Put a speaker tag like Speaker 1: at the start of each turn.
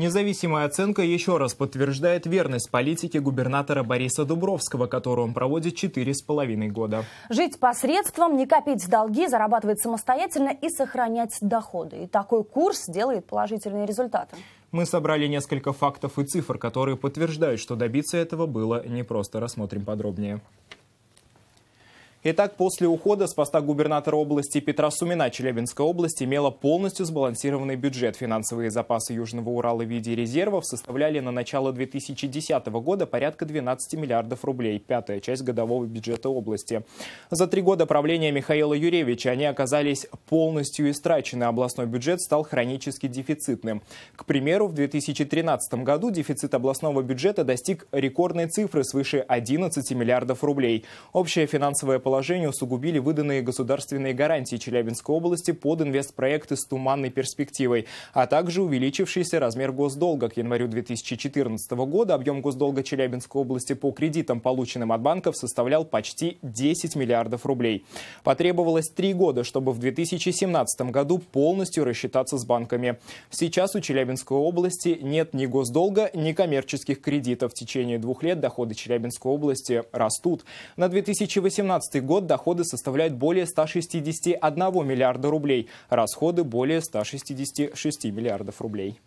Speaker 1: Независимая оценка еще раз подтверждает верность политики губернатора Бориса Дубровского, которую он проводит четыре с половиной года.
Speaker 2: Жить по средствам, не копить долги, зарабатывать самостоятельно и сохранять доходы. И такой курс делает положительные результаты.
Speaker 1: Мы собрали несколько фактов и цифр, которые подтверждают, что добиться этого было непросто. Рассмотрим подробнее. Итак, после ухода с поста губернатора области Петра Сумина Челябинская область имела полностью сбалансированный бюджет. Финансовые запасы Южного Урала в виде резервов составляли на начало 2010 года порядка 12 миллиардов рублей, пятая часть годового бюджета области. За три года правления Михаила Юревича они оказались полностью истрачены. Областной бюджет стал хронически дефицитным. К примеру, в 2013 году дефицит областного бюджета достиг рекордной цифры свыше 11 миллиардов рублей. Общая финансовая положение положение усугубили выданные государственные гарантии Челябинской области под инвестпроекты с туманной перспективой, а также увеличившийся размер госдолга к январю 2014 года. Объем госдолга Челябинской области по кредитам, полученным от банков, составлял почти 10 миллиардов рублей. Потребовалось три года, чтобы в 2017 году полностью рассчитаться с банками. Сейчас у Челябинской области нет ни госдолга, ни коммерческих кредитов. В течение двух лет доходы Челябинской области растут. На 2018 год доходы составляют более 161 миллиарда рублей, расходы более 166 миллиардов рублей.